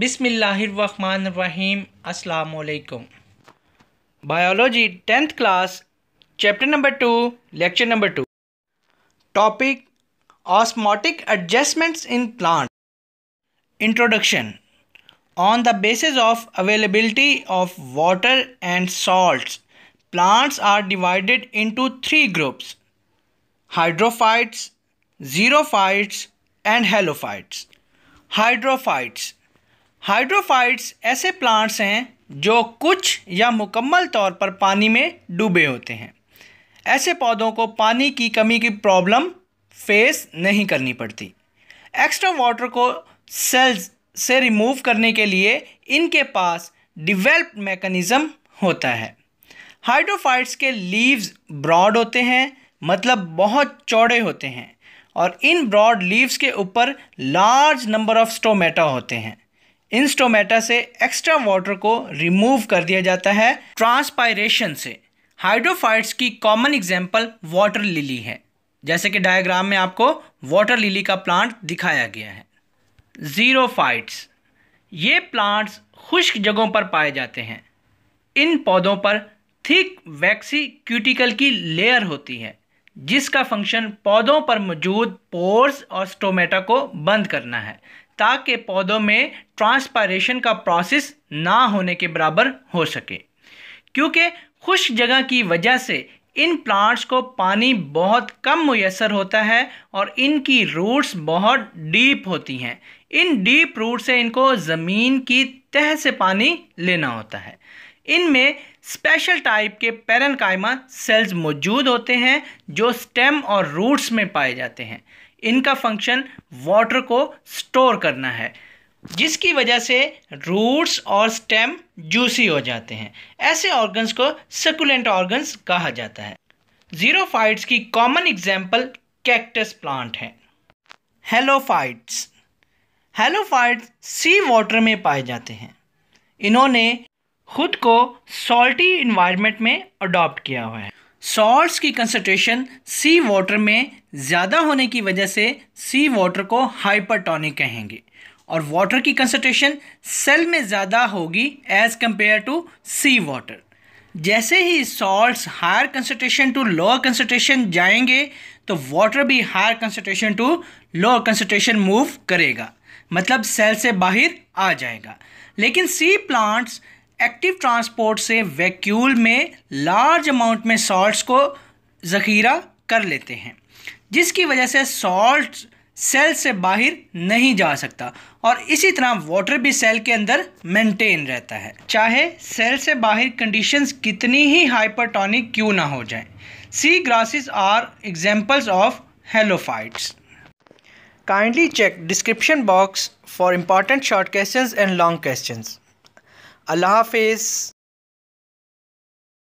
बिसमीम् असलकुम biology tenth class chapter number two lecture number two topic osmotic adjustments in plant introduction on the basis of availability of water and salts plants are divided into three groups hydrophytes xerophytes and halophytes hydrophytes hydrophytes ऐसे plants हैं जो कुछ या मुकम्मल तौर पर पानी में डूबे होते हैं ऐसे पौधों को पानी की कमी की प्रॉब्लम फेस नहीं करनी पड़ती एक्स्ट्रा वाटर को सेल्स से रिमूव करने के लिए इनके पास डिवेल्प मैकेनिज़्म होता है हाइड्रोफाइट्स के लीव्स ब्रॉड होते हैं मतलब बहुत चौड़े होते हैं और इन ब्रॉड लीव्स के ऊपर लार्ज नंबर ऑफ स्टोमेटा होते हैं इन स्टोमेटा से एक्स्ट्रा वाटर को रिमूव कर दिया जाता है ट्रांसपायरेशन से हाइड्रोफाइट्स की कॉमन एग्जाम्पल वाटर लिली है जैसे कि डायग्राम में आपको वाटर लिली का प्लांट दिखाया गया है जीरोफाइट्स ये प्लांट्स खुश्क जगहों पर पाए जाते हैं इन पौधों पर थिक वैक्सी क्यूटिकल की लेयर होती है जिसका फंक्शन पौधों पर मौजूद पोर्स और स्टोमेटा को बंद करना है ताकि पौधों में ट्रांसपायरेशन का प्रोसेस ना होने के बराबर हो सके क्योंकि खुश जगह की वजह से इन प्लांट्स को पानी बहुत कम मैसर होता है और इनकी रूट्स बहुत डीप होती हैं इन डीप रूट से इनको ज़मीन की तह से पानी लेना होता है इनमें स्पेशल टाइप के पेरनकाइमा सेल्स मौजूद होते हैं जो स्टेम और रूट्स में पाए जाते हैं इनका फंक्शन वाटर को स्टोर करना है जिसकी वजह से रूट्स और स्टेम जूसी हो जाते हैं ऐसे ऑर्गन्स को सकुलेंट ऑर्गन्स कहा जाता है जीरोफाइट्स की कॉमन एग्जाम्पल कैक्टस प्लांट है हेलोफाइट्स हेलोफाइट्स सी वाटर में पाए जाते हैं इन्होंने खुद को सॉल्टी इन्वायरमेंट में अडॉप्ट किया हुआ है सॉल्ट्स की कंसनट्रेशन सी वाटर में ज़्यादा होने की वजह से सी वाटर को हाइपरटोनिक कहेंगे और वाटर की कंसनट्रेशन सेल में ज़्यादा होगी as compare to sea water जैसे ही salts higher concentration to lower concentration जाएंगे तो वाटर भी higher concentration to lower concentration move करेगा मतलब सेल से बाहर आ जाएगा लेकिन सी प्लांट्स एक्टिव ट्रांसपोर्ट से वैक्यूल में लार्ज अमाउंट में सॉल्ट्स को ज़खीरा कर लेते हैं जिसकी वजह से सॉल्ट सेल से बाहर नहीं जा सकता और इसी तरह वाटर भी सेल के अंदर मेंटेन रहता है चाहे सेल से बाहर कंडीशंस कितनी ही हाइपरटॉनिक क्यों ना हो जाएं। Sea grasses are examples of halophytes kindly check description box for important short questions and long questions Allah Hafiz.